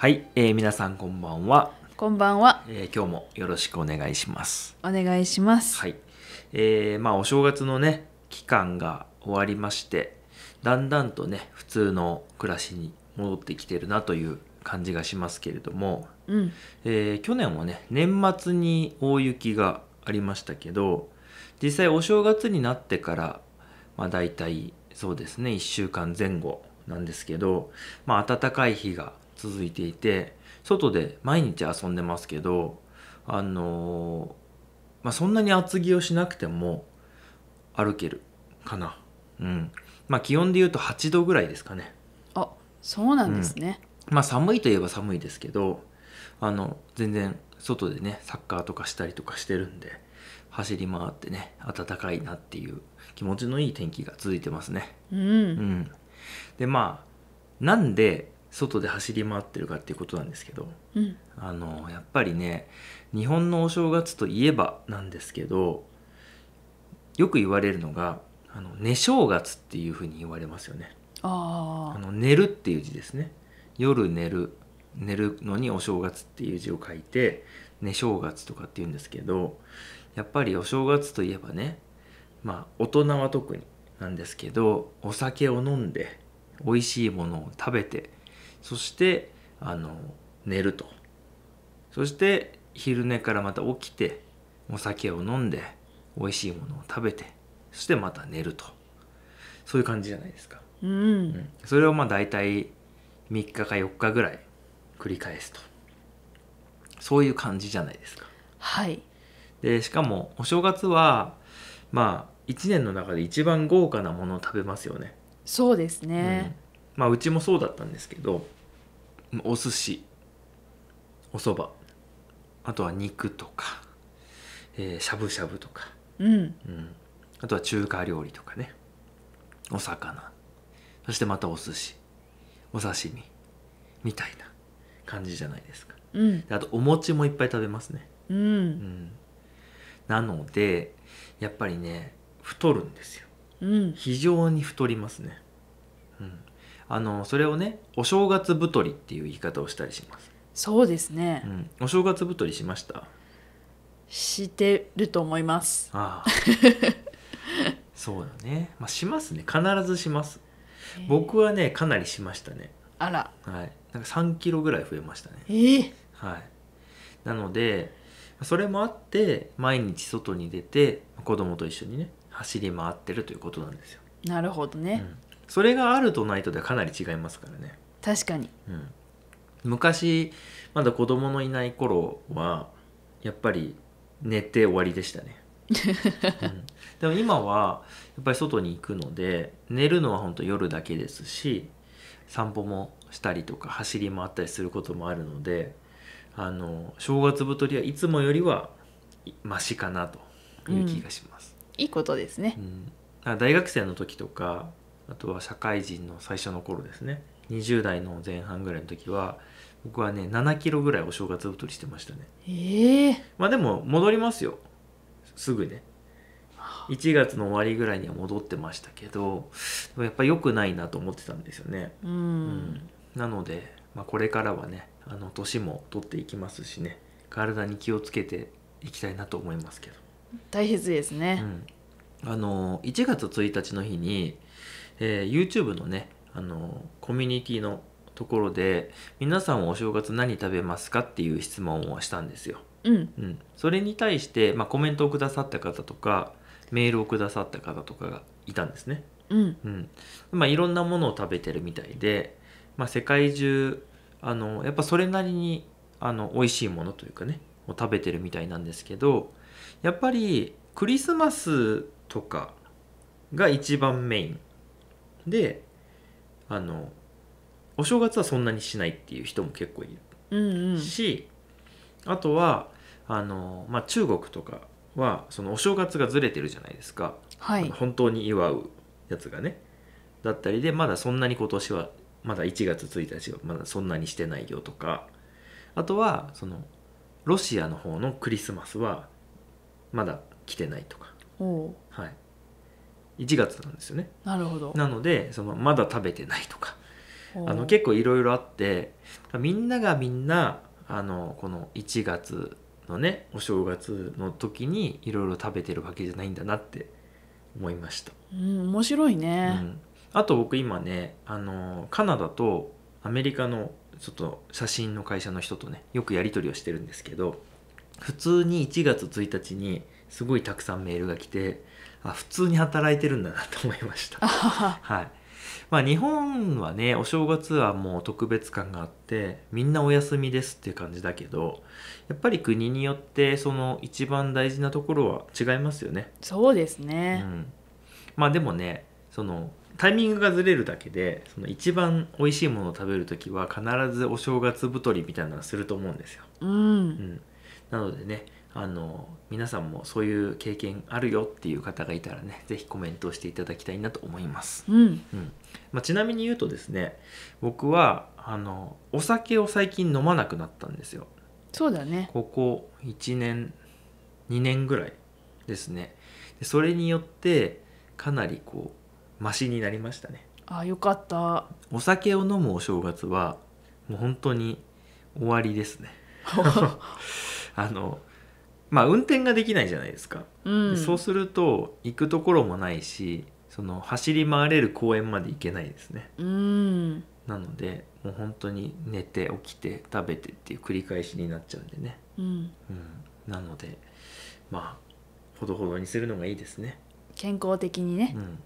はい、えー、皆さんこんばんは。こんばんは、えー、今日もよろしくお願いします。お願いします。はい。えー、まあお正月のね期間が終わりまして、だんだんとね普通の暮らしに戻ってきてるなという感じがしますけれども、うん、えー、去年はね年末に大雪がありましたけど、実際お正月になってからまあだいたいそうですね1週間前後なんですけど、まあ暖かい日が続いていて外で毎日遊んでますけどあのまあ、そんなに厚着をしなくても歩けるかなうんまあ気温でいうと8度ぐらいですかねあそうなんですね、うん、まあ寒いといえば寒いですけどあの全然外でねサッカーとかしたりとかしてるんで走り回ってね暖かいなっていう気持ちのいい天気が続いてますねうん、うん、でまあなんで外で走り回ってるかっていうことなんですけど、うん、あのやっぱりね日本のお正月といえばなんですけどよく言われるのが「あの寝正月」っていうふうに言われますよね。あの寝るっていう字ですね。夜寝る寝るのにお正月っていう字を書いて寝正月とかっていうんですけどやっぱりお正月といえばねまあ大人は特になんですけどお酒を飲んで美味しいものを食べてそしてあの寝るとそして昼寝からまた起きてお酒を飲んで美味しいものを食べてそしてまた寝るとそういう感じじゃないですか、うん、うん、それをまあ大体3日か4日ぐらい繰り返すとそういう感じじゃないですかはいでしかもお正月はまあ1年の中で一番豪華なものを食べますよねそうですね、うん、まあうちもそうだったんですけどお寿司おそばあとは肉とか、えしゃぶしゃぶとか、うん、うん、あとは中華料理とかねお魚そしてまたお寿司お刺身みたいな感じじゃないですか、うん、あとお餅もいっぱい食べますね、うん、うん、なのでやっぱりね太るんですよ、うん、非常に太りますね、うん、あのそれをねお正月太りっていう言い方をしたりしますそうですね、うん、お正月太りしましたしてると思いますああそうだね、まあ、しますね必ずします僕はねかなりしましたねあらはいなんか3キロぐらい増えましたねえー、はいなのでそれもあって毎日外に出て子供と一緒にね走り回ってるということなんですよなるほどね、うんそれがあるとないとではかなり違いますからね。確かに、うん、昔まだ子供のいない頃はやっぱり寝て終わりでしたね、うん、でも今はやっぱり外に行くので寝るのは本当夜だけですし散歩もしたりとか走り回ったりすることもあるのであの正月太りはいつもよりはマシかなという気がします、うん、いいことですね、うん、大学生の時とかあとは社会人の最初の頃ですね20代の前半ぐらいの時は僕はね7キロぐらいお正月太りしてましたねええー、まあでも戻りますよすぐね1月の終わりぐらいには戻ってましたけどやっぱ良くないなと思ってたんですよねうん、うん、なので、まあ、これからはねあの年も取っていきますしね体に気をつけていきたいなと思いますけど大切ですね、うん、あの1月1日の日にえー、YouTube のね、あのコミュニティのところで皆さんお正月何食べますかっていう質問をしたんですよ。うん、うん、それに対して、まあ、コメントをくださった方とかメールをくださった方とかがいたんですね。うん、うん、まあ、いろんなものを食べてるみたいで、まあ、世界中あのやっぱそれなりにあの美味しいものというかねを食べてるみたいなんですけどやっぱりクリスマスとかが一番メインであのお正月はそんなにしないっていう人も結構いる、うんうん、しあとはあの、まあ、中国とかはそのお正月がずれてるじゃないですか、はい、本当に祝うやつがねだったりでまだそんなに今年はまだ1月1日はまだそんなにしてないよとかあとはそのロシアの方のクリスマスはまだ来てないとか1月なんですよねなるほどなのでそのまだ食べてないとかあの結構いろいろあってみんながみんなあのこの1月のねお正月の時にいろいろ食べてるわけじゃないんだなって思いました、うん、面白いね、うん、あと僕今ねあのカナダとアメリカのちょっと写真の会社の人とねよくやり取りをしてるんですけど普通に1月1日にすごいたくさんメールが来てあ普通に働いてるんだなと思いました。はいまあ、日本はねお正月はもう特別感があってみんなお休みですっていう感じだけどやっぱり国によってその一番大事なところは違いますよね。そうですね、うん、まあでもねそのタイミングがずれるだけでその一番美味しいものを食べる時は必ずお正月太りみたいなのすると思うんですよ。うん、うん、なのでねあの皆さんもそういう経験あるよっていう方がいたらね是非コメントしていただきたいなと思います、うん、うん、まあ、ちなみに言うとですね僕はあのお酒を最近飲まなくなったんですよそうだねここ1年2年ぐらいですねそれによってかなりこうマシになりましたねあよかったお酒を飲むお正月はもう本当に終わりですね あのまあ、運転ができないじゃないですか、うん、そうすると行くところもないしその走り回れる公園まで行けないですね、うん、なのでもう本当に寝て起きて食べてっていう繰り返しになっちゃうんでね、うん、うん、なのでまあほどほどにするのがいいですね健康的にね、うん、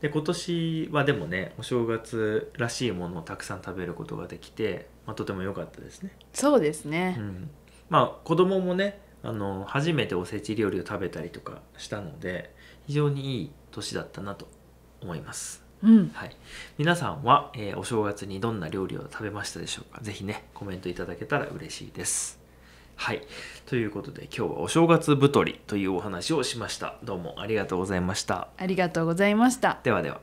で今年はでもねお正月らしいものをたくさん食べることができて、まあ、とても良かったですねそうですね、うん、まあ子供もねあの初めておせち料理を食べたりとかしたので非常にいい年だったなと思います。うん、はい、皆さんは、えー、お正月にどんな料理を食べましたでしょうか是非ねコメントいただけたら嬉しいです。はいということで今日はお正月太りというお話をしましたどうもありがとうございましたありがとうございましたではでは